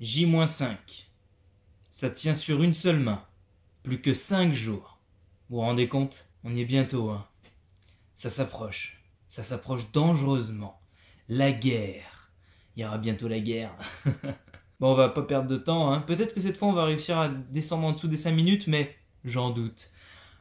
J-5. Ça tient sur une seule main. Plus que 5 jours. Vous vous rendez compte On y est bientôt, hein. Ça s'approche. Ça s'approche dangereusement. La guerre. Il y aura bientôt la guerre. bon, on va pas perdre de temps, hein. Peut-être que cette fois on va réussir à descendre en dessous des 5 minutes, mais j'en doute.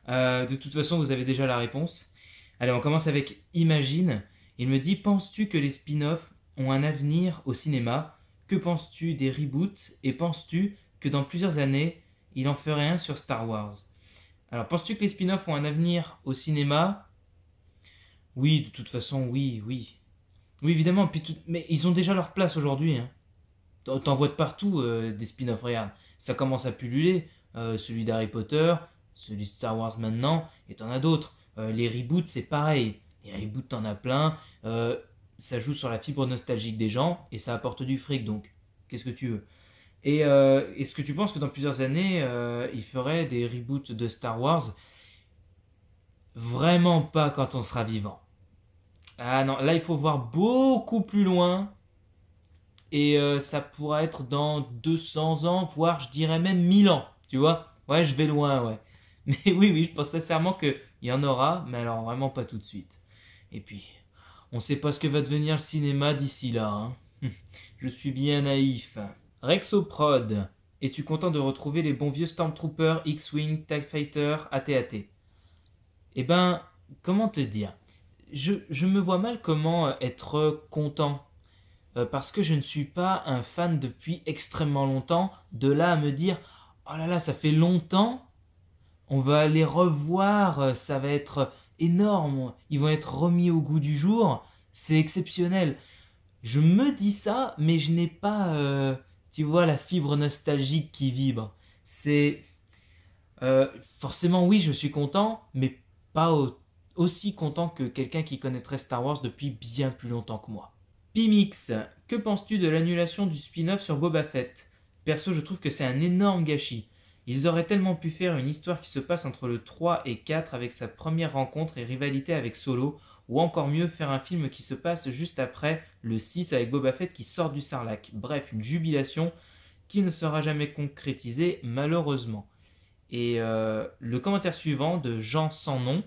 Euh, de toute façon, vous avez déjà la réponse. Allez, on commence avec Imagine. Il me dit Penses-tu que les spin-offs ont un avenir au cinéma que penses-tu des reboots et penses-tu que dans plusieurs années, il en ferait un sur Star Wars Alors, penses-tu que les spin-offs ont un avenir au cinéma Oui, de toute façon, oui, oui. Oui, évidemment, mais ils ont déjà leur place aujourd'hui. Hein. T'en vois de partout euh, des spin-offs, regarde. Ça commence à pulluler. Euh, celui d'Harry Potter, celui de Star Wars maintenant, et t'en as d'autres. Euh, les reboots, c'est pareil. Les reboots, t'en as plein ça joue sur la fibre nostalgique des gens et ça apporte du fric, donc qu'est-ce que tu veux Et euh, est-ce que tu penses que dans plusieurs années, euh, il ferait des reboots de Star Wars Vraiment pas quand on sera vivant. Ah non, là il faut voir beaucoup plus loin. Et euh, ça pourra être dans 200 ans, voire je dirais même 1000 ans. Tu vois Ouais, je vais loin, ouais. Mais oui, oui, je pense sincèrement qu'il y en aura, mais alors vraiment pas tout de suite. Et puis, on ne sait pas ce que va devenir le cinéma d'ici là. Hein. Hum, je suis bien naïf. Rexoprod, es-tu content de retrouver les bons vieux Stormtroopers, X-Wing, TIE Fighter, AT-AT Eh ben, comment te dire je, me vois mal comment euh, être euh, content. Euh, parce que je ne suis pas un fan depuis extrêmement longtemps, de là à me dire Oh là là, ça fait longtemps, on va aller revoir, ça va être énormes. Ils vont être remis au goût du jour. C'est exceptionnel. Je me dis ça, mais je n'ai pas, euh, tu vois, la fibre nostalgique qui vibre. C'est. Euh, forcément, oui, je suis content, mais pas aussi content que quelqu'un qui connaîtrait Star Wars depuis bien plus longtemps que moi. Pimix, que penses-tu de l'annulation du spin-off sur Boba Fett Perso, je trouve que c'est un énorme gâchis. Ils auraient tellement pu faire une histoire qui se passe entre le 3 et 4 avec sa première rencontre et rivalité avec Solo, ou encore mieux faire un film qui se passe juste après le 6 avec Boba Fett qui sort du Sarlacc. Bref, une jubilation qui ne sera jamais concrétisée malheureusement. Et euh, le commentaire suivant de Jean sans nom,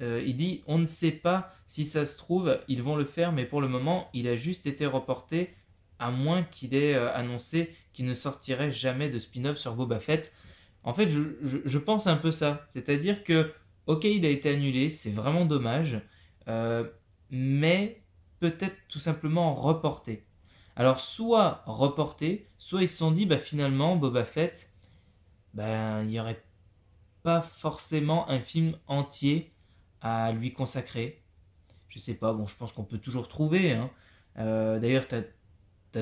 euh, il dit on ne sait pas si ça se trouve, ils vont le faire, mais pour le moment, il a juste été reporté, à moins qu'il ait euh, annoncé qui ne sortirait jamais de spin-off sur Boba Fett. En fait, je, pense un peu ça. C'est-à-dire que, ok, il a été annulé, c'est vraiment dommage, euh, mais peut-être tout simplement reporté. Alors, soit reporté, soit ils se sont dit, bah, finalement, Boba Fett, ben, il n'y aurait pas forcément un film entier à lui consacrer. Je sais pas, bon, je pense qu'on peut toujours trouver. Hein. Euh, d'ailleurs, tu as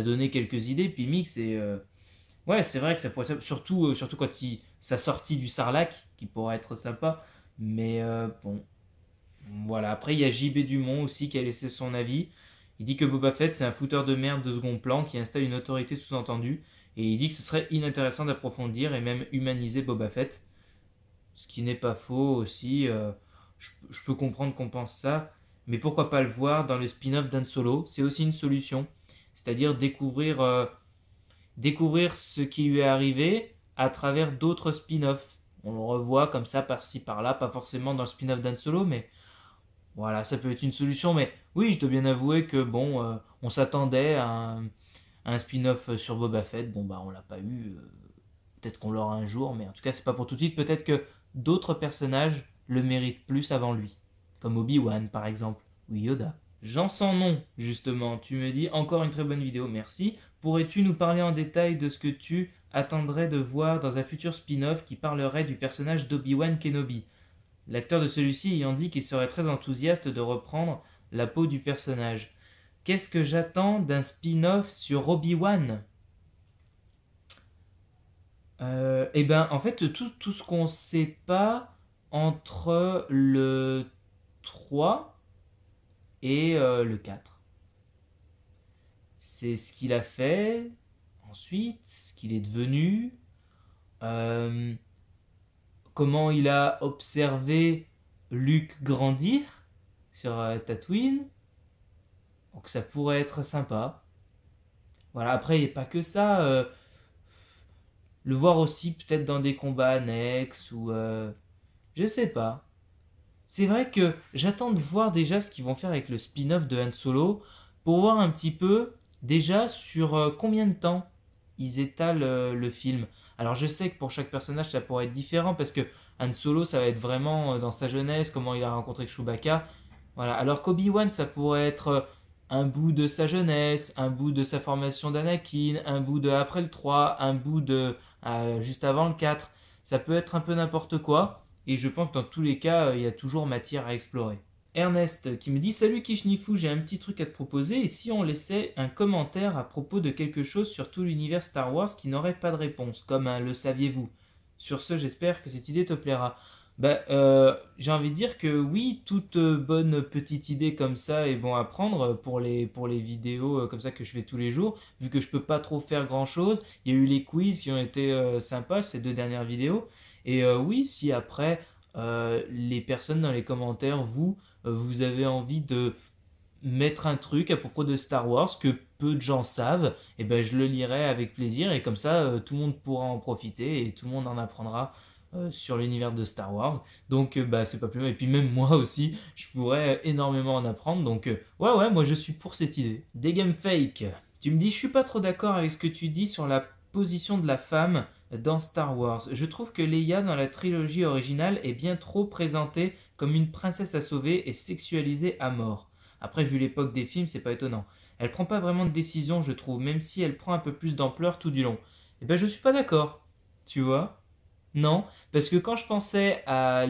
donné quelques idées. Puis Mix, et, euh, ouais, c'est vrai que ça pourrait surtout, euh, surtout quand il, sa sortie du Sarlac, qui pourrait être sympa. Mais euh, bon, voilà. Après, il y a JB Dumont aussi qui a laissé son avis. Il dit que Boba Fett, c'est un fouteur de merde de second plan qui installe une autorité sous-entendue. Et il dit que ce serait inintéressant d'approfondir et même humaniser Boba Fett. Ce qui n'est pas faux aussi. Je, peux comprendre qu'on pense ça. Mais pourquoi pas le voir dans le spin-off d'un Solo C'est aussi une solution c'est-à-dire découvrir, euh, découvrir ce qui lui est arrivé à travers d'autres spin-offs. On le revoit comme ça par-ci par-là, pas forcément dans le spin-off d'un Solo, mais voilà, ça peut être une solution. Mais oui, je dois bien avouer que bon, euh, on s'attendait à un, spin-off sur Boba Fett. Bon bah on l'a pas eu. Euh, peut-être qu'on l'aura un jour, mais en tout cas c'est pas pour tout de suite. Peut-être que d'autres personnages le méritent plus avant lui, comme Obi Wan par exemple ou Yoda. Jean sans nom, justement, tu me dis encore une très bonne vidéo, merci. Pourrais-tu nous parler en détail de ce que tu attendrais de voir dans un futur spin-off qui parlerait du personnage d'Obi-Wan Kenobi L'acteur de celui-ci ayant dit qu'il serait très enthousiaste de reprendre la peau du personnage. Qu'est-ce que j'attends d'un spin-off sur Obi-Wan euh, Eh ben, en fait, tout, tout ce qu'on sait pas entre le 3 et euh, le 4. C'est ce qu'il a fait ensuite, ce qu'il est devenu, euh, comment il a observé Luke grandir sur euh, Tatooine. Donc ça pourrait être sympa. Voilà, après, il n'y a pas que ça. le voir aussi peut-être dans des combats annexes ou... je sais pas. C'est vrai que j'attends de voir déjà ce qu'ils vont faire avec le spin-off de Han Solo pour voir un petit peu déjà sur euh, combien de temps ils étalent euh, le film. Alors je sais que pour chaque personnage ça pourrait être différent parce que Han Solo ça va être vraiment euh, dans sa jeunesse, comment il a rencontré Chewbacca. Voilà. Alors qu'Obi-Wan ça pourrait être un bout de sa jeunesse, un bout de sa formation d'Anakin, un bout de après le 3, un bout de juste avant le 4. Ça peut être un peu n'importe quoi. Et je pense que dans tous les cas, euh, il y a toujours matière à explorer. Ernest qui me dit Salut Kishnifou, j'ai un petit truc à te proposer. Et si on laissait un commentaire à propos de quelque chose sur tout l'univers Star Wars qui n'aurait pas de réponse, comme un hein, Le saviez-vous Sur ce, j'espère que cette idée te plaira. Bah, euh, j'ai envie de dire que oui, toute euh, bonne petite idée comme ça est bon à prendre pour les, pour les vidéos comme ça que je fais tous les jours, vu que je peux pas trop faire grand chose. Il y a eu les quiz qui ont été sympas ces deux dernières vidéos. Et euh, oui, si après, euh, les personnes dans les commentaires, vous, euh, vous avez envie de mettre un truc à propos de Star Wars que peu de gens savent, et eh ben je le lirai avec plaisir et comme ça tout le monde pourra en profiter et tout le monde en apprendra sur l'univers de Star Wars. Donc bah c'est pas plus mal. Et puis même moi aussi, je pourrais énormément en apprendre. Donc ouais ouais, moi je suis pour cette idée. Des games fake. Tu me dis je suis pas trop d'accord avec ce que tu dis sur la position de la femme dans Star Wars. Je trouve que Leia dans la trilogie originale est bien trop présentée comme une princesse à sauver et sexualisée à mort. Après, vu l'époque des films, c'est pas étonnant. Elle prend pas vraiment de décision, je trouve, même si elle prend un peu plus d'ampleur tout du long. Eh ben, je suis pas d'accord. Tu vois Non, parce que quand je pensais à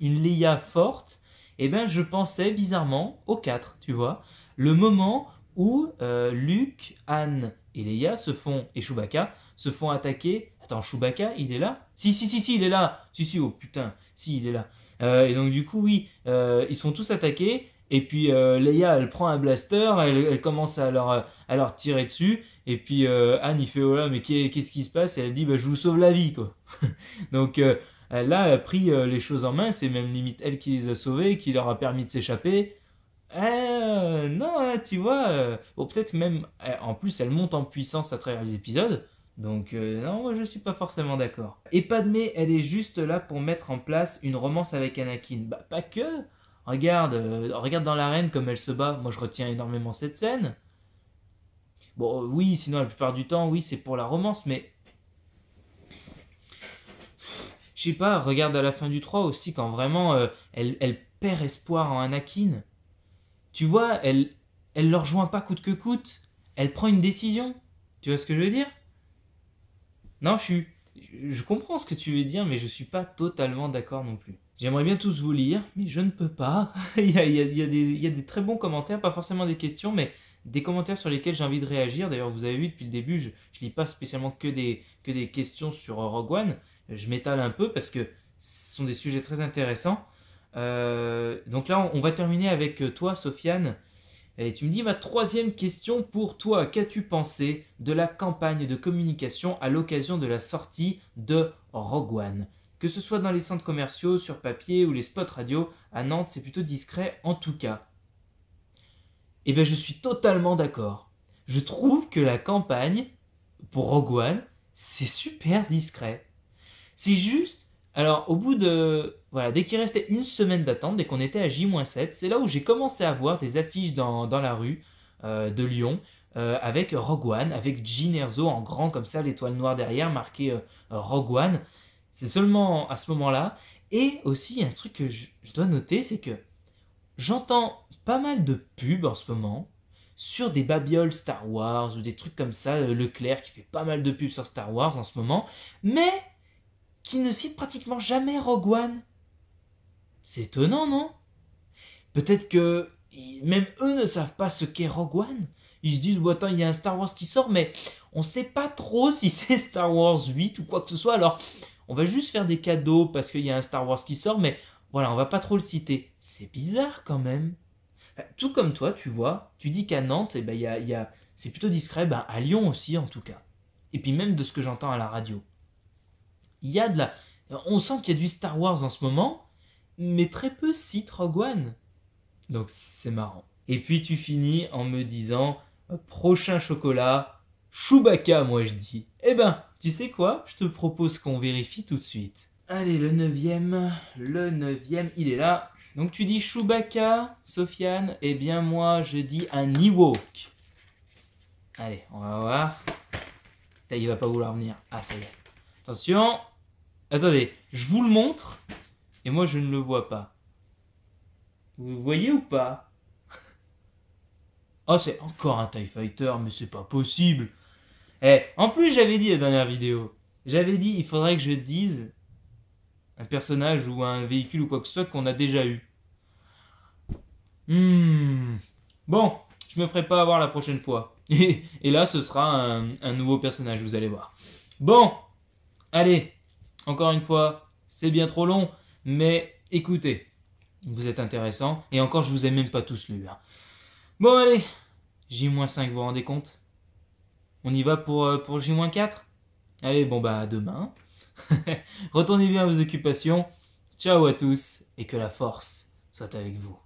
une Leia forte, eh ben, je pensais bizarrement aux quatre, tu vois. Le moment où luc euh, Luke, Anne et Leia se font, et Chewbacca, se font attaquer. Attends, Chewbacca, il est là Si, si, si, si, il est là Si, si, oh putain, si, il est là. Euh, et donc, du coup, oui, euh, ils sont tous attaqués. Et puis euh, Leia, elle prend un blaster, elle, commence à leur, tirer dessus. Et puis euh, Anne, il fait Oh là, mais qu'est-ce qui se passe Et elle dit bah, Je vous sauve la vie, quoi. donc euh, là, elle a pris les choses en main. C'est même limite elle qui les a sauvés, qui leur a permis de s'échapper. Euh, non, hein, tu vois. Euh, oh, peut-être même. Eh, en plus, elle monte en puissance à travers les épisodes. Donc, euh, non, moi, je suis pas forcément d'accord. Et Padmé, elle est juste là pour mettre en place une romance avec Anakin. Bah, pas que. Regarde, regarde dans l'arène comme elle se bat. Moi, je retiens énormément cette scène. Bon, oui, sinon, la plupart du temps, oui, c'est pour la romance, mais. Je sais pas, regarde à la fin du 3 aussi, quand vraiment elle, elle perd espoir en Anakin tu vois, elle, elle leur joint pas coûte que coûte. Elle prend une décision. Tu vois ce que je veux dire Non, je Je comprends ce que tu veux dire, mais je ne suis pas totalement d'accord non plus. J'aimerais bien tous vous lire, mais je ne peux pas. il, y a, il, des, très bons commentaires, pas forcément des questions, mais des commentaires sur lesquels j'ai envie de réagir. D'ailleurs, vous avez vu depuis le début, je ne lis pas spécialement que des, que des questions sur Rogue One. Je m'étale un peu parce que ce sont des sujets très intéressants. Euh, donc là, on, va terminer avec euh, toi, Sofiane. Et tu me dis ma troisième question pour toi. Qu'as-tu pensé de la campagne de communication à l'occasion de la sortie de Rogue One Que ce soit dans les centres commerciaux, sur papier ou les spots radio, à Nantes, c'est plutôt discret en tout cas. Eh bien, je suis totalement d'accord. Je trouve que la campagne pour Rogue One, c'est super discret. C'est juste alors, au bout de. Voilà, dès qu'il restait une semaine d'attente, dès qu'on était à J-7, c'est là où j'ai commencé à voir des affiches dans, la rue euh, de Lyon euh, avec Rogue One, avec Jean Erzo en grand comme ça, l'étoile noire derrière, marqué euh, Rogue One. C'est seulement à ce moment-là. Et aussi, un truc que je, je dois noter, c'est que j'entends pas mal de pubs en ce moment sur des babioles Star Wars ou des trucs comme ça. Leclerc qui fait pas mal de pubs sur Star Wars en ce moment. Mais qui ne cite pratiquement jamais Rogue One. C'est étonnant, non Peut-être que même eux ne savent pas ce qu'est Rogue One. Ils se disent, attends, il y a un Star Wars qui sort, mais on ne sait pas trop si c'est Star Wars 8 ou quoi que ce soit. Alors, on va juste faire des cadeaux parce qu'il y a un Star Wars qui sort, mais voilà, on va pas trop le citer. C'est bizarre quand même. Tout comme toi, tu vois, tu dis qu'à Nantes, eh ben, c'est plutôt discret, ben, à Lyon aussi en tout cas. Et puis même de ce que j'entends à la radio. Il y a de la... On sent qu'il y a du Star Wars en ce moment, mais très peu cite Rogue One. Donc c'est marrant. Et puis tu finis en me disant euh, prochain chocolat, Chewbacca, moi je dis. Eh ben, tu sais quoi Je te propose qu'on vérifie tout de suite. Allez, le neuvième, le neuvième, il est là. Donc tu dis Chewbacca, Sofiane. Eh bien moi, je dis un Ewok. Allez, on va voir. il va pas vouloir venir. Ah, ça y est. Attention, Attendez, je vous le montre et moi je ne le vois pas. Vous voyez ou pas Oh, c'est encore un TIE Fighter, mais c'est pas possible. Eh, en plus, j'avais dit la dernière vidéo. J'avais dit, il faudrait que je dise un personnage ou un véhicule ou quoi que ce soit qu'on a déjà eu. Hmm. Bon, je me ferai pas avoir la prochaine fois. Et, là, ce sera un nouveau personnage, vous allez voir. Bon, allez, encore une fois, c'est bien trop long, mais écoutez, vous êtes intéressant. Et encore, je vous ai même pas tous lu. Bon, allez, J-5, vous vous rendez compte On y va pour, euh, pour J-4 Allez, bon, bah, demain. Retournez bien à vos occupations. Ciao à tous et que la force soit avec vous.